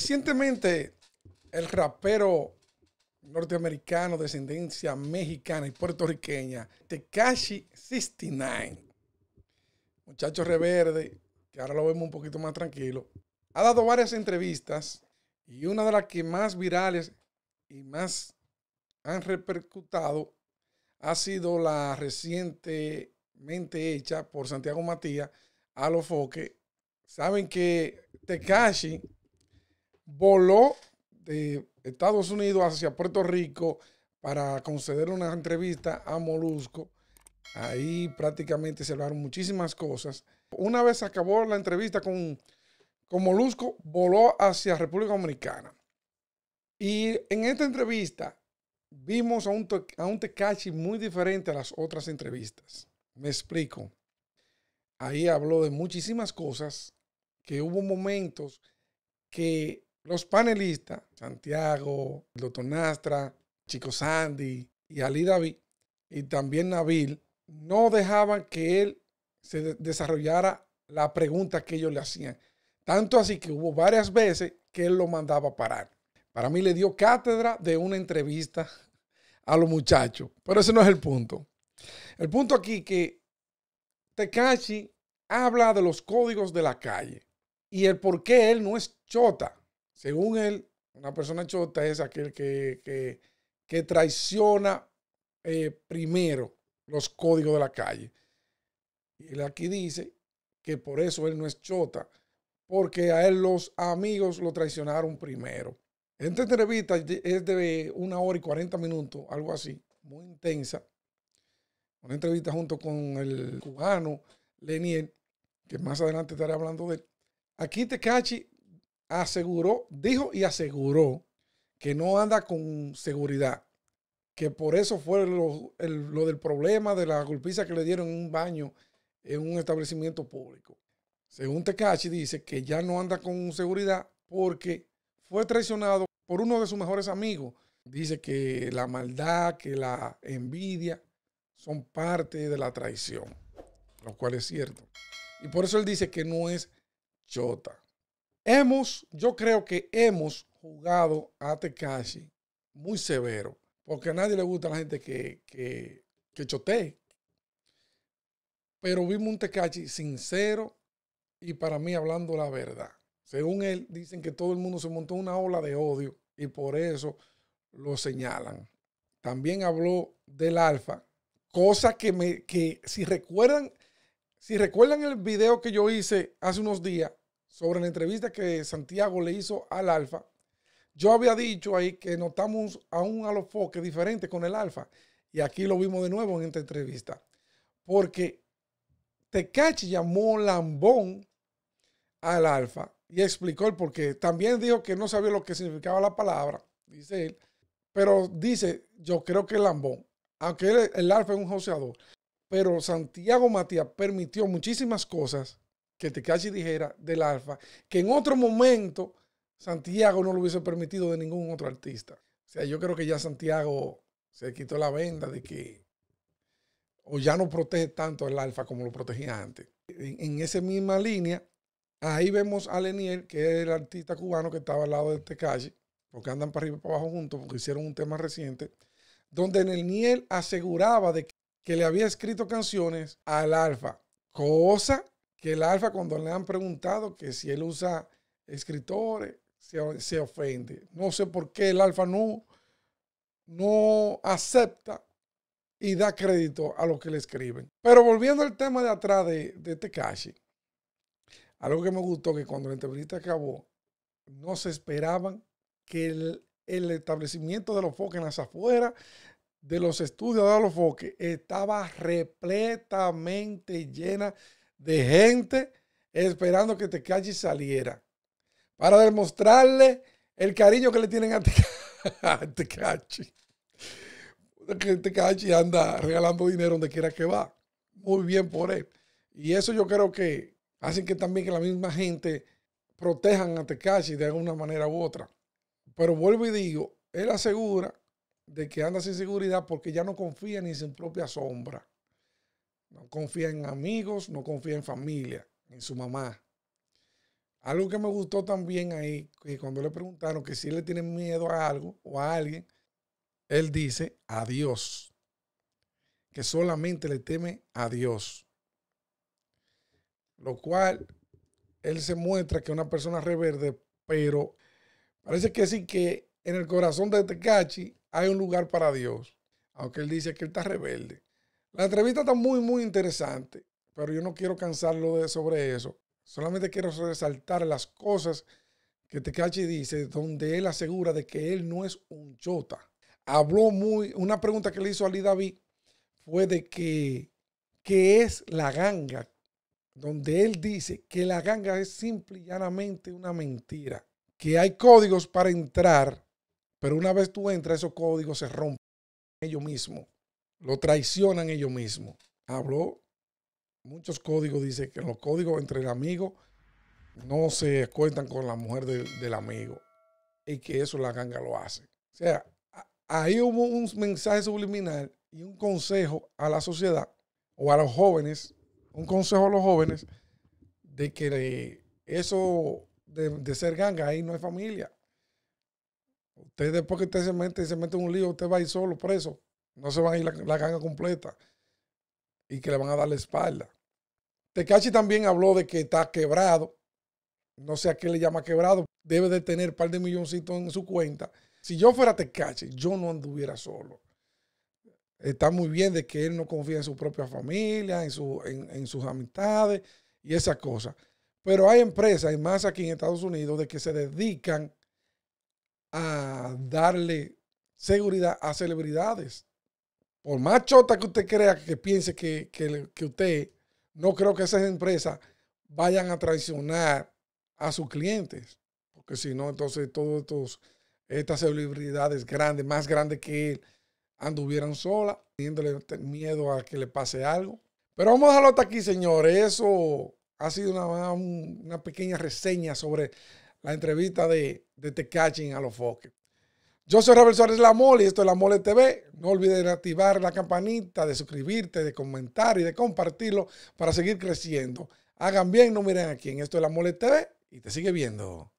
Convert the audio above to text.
Recientemente, el rapero norteamericano, de ascendencia mexicana y puertorriqueña, Tekashi 69, muchacho reverde, que ahora lo vemos un poquito más tranquilo, ha dado varias entrevistas y una de las que más virales y más han repercutado ha sido la recientemente hecha por Santiago Matías a los foques. Saben que Tekashi voló de Estados Unidos hacia Puerto Rico para conceder una entrevista a Molusco. Ahí prácticamente se hablaron muchísimas cosas. Una vez acabó la entrevista con, Molusco, voló hacia República Dominicana. Y en esta entrevista vimos a un, a un Tecachi muy diferente a las otras entrevistas. Me explico. Ahí habló de muchísimas cosas, que hubo momentos que los panelistas, Santiago, el Nastra, Chico Sandy y Ali David, y también Nabil, no dejaban que él se desarrollara la pregunta que ellos le hacían. Tanto así que hubo varias veces que él lo mandaba a parar. Para mí le dio cátedra de una entrevista a los muchachos, pero ese no es el punto. El punto aquí que Tekashi habla de los códigos de la calle y el por qué él no es chota. Según él, una persona chota es aquel que, traiciona eh, primero los códigos de la calle. Y él aquí dice que por eso él no es chota, porque a él los amigos lo traicionaron primero. Esta entrevista es de una hora y cuarenta minutos, algo así, muy intensa. Una entrevista junto con el cubano Leniel, que más adelante estaré hablando de él. Aquí cachi aseguró, dijo y aseguró que no anda con seguridad, que por eso fue lo, del problema de la golpiza que le dieron en un baño en un establecimiento público. Según Tecachi, dice que ya no anda con seguridad porque fue traicionado por uno de sus mejores amigos. Dice que la maldad, que la envidia son parte de la traición, lo cual es cierto. Y por eso él dice que no es chota. Hemos, yo creo que hemos jugado a Tekashi muy severo, porque a nadie le gusta a la gente que, que, chotee. Pero vimos un Tekashi sincero y para mí hablando la verdad. Según él, dicen que todo el mundo se montó una ola de odio y por eso lo señalan. También habló del alfa, cosa que, me, que si recuerdan, si recuerdan el video que yo hice hace unos días, sobre la entrevista que Santiago le hizo al Alfa, yo había dicho ahí que notamos a un alofoque diferente con el Alfa. Y aquí lo vimos de nuevo en esta entrevista. Porque Tecachi llamó lambón al Alfa y explicó el porqué. También dijo que no sabía lo que significaba la palabra, dice él. Pero dice, yo creo que lambón. Aunque el Alfa es un joseador. Pero Santiago Matías permitió muchísimas cosas que Tecachi dijera del Alfa, que en otro momento Santiago no lo hubiese permitido de ningún otro artista. O sea, yo creo que ya Santiago se quitó la venda de que o ya no protege tanto al Alfa como lo protegía antes. En, en esa misma línea, ahí vemos a Leniel, que es el artista cubano que estaba al lado de Tecachi, este porque andan para arriba y para abajo juntos, porque hicieron un tema reciente, donde Leniel aseguraba de que le había escrito canciones al Alfa, cosa que el Alfa cuando le han preguntado que si él usa escritores, se, ofende. No sé por qué el Alfa no, no acepta y da crédito a lo que le escriben. Pero volviendo al tema de atrás de, de Tekashi, algo que me gustó que cuando la entrevista acabó, no se esperaban que el, establecimiento de los foques en las afueras de los estudios de los foques estaba repletamente llena de gente esperando que Tecachi saliera para demostrarle el cariño que le tienen a Tecachi. Tecachi anda regalando dinero donde quiera que va. Muy bien por él. Y eso yo creo que hace que también que la misma gente protejan a Tecachi de alguna manera u otra. Pero vuelvo y digo, él asegura de que anda sin seguridad porque ya no confía ni en su propia sombra. No confía en amigos, no confía en familia, en su mamá. Algo que me gustó también ahí, que cuando le preguntaron que si le tiene miedo a algo o a alguien, él dice a Dios, que solamente le teme a Dios. Lo cual, él se muestra que es una persona rebelde, pero parece que sí que en el corazón de Tecachi este hay un lugar para Dios, aunque él dice que él está rebelde. La entrevista está muy, muy interesante, pero yo no quiero cansarlo de, sobre eso. Solamente quiero resaltar las cosas que Tecachi dice, donde él asegura de que él no es un chota. Habló muy, una pregunta que le hizo Ali David fue de que, ¿qué es la ganga? Donde él dice que la ganga es simple y llanamente una mentira, que hay códigos para entrar, pero una vez tú entras, esos códigos se rompen ellos mismos lo traicionan ellos mismos. Habló muchos códigos, dice que los códigos entre el amigo no se cuentan con la mujer del, amigo y que eso la ganga lo hace. O sea, ahí hubo un mensaje subliminal y un consejo a la sociedad o a los jóvenes, un consejo a los jóvenes de que eso de, ser ganga ahí no es familia. Usted después que usted se mete, se mete en un lío, usted va a ir solo preso. No se van a ir la, gana completa y que le van a dar la espalda. Tecachi también habló de que está quebrado. No sé a qué le llama quebrado. Debe de tener un par de milloncitos en su cuenta. Si yo fuera Tecachi, yo no anduviera solo. Está muy bien de que él no confía en su propia familia, en, su, en, en sus amistades y esas cosas. Pero hay empresas, y más aquí en Estados Unidos, de que se dedican a darle seguridad a celebridades. Por más chota que usted crea que piense que, que, usted, no creo que esas empresas vayan a traicionar a sus clientes. Porque si no, entonces todas estos, estas celebridades grandes, más grandes que él, anduvieran solas, teniéndole miedo a que le pase algo. Pero vamos a dejarlo hasta aquí, señores. Eso ha sido una, pequeña reseña sobre la entrevista de, de Catching a los Foques. Yo soy Robert Suárez La Mole y esto es La Mole TV. No olvides activar la campanita, de suscribirte, de comentar y de compartirlo para seguir creciendo. Hagan bien, no miren a quién. Esto es La Mole TV y te sigue viendo.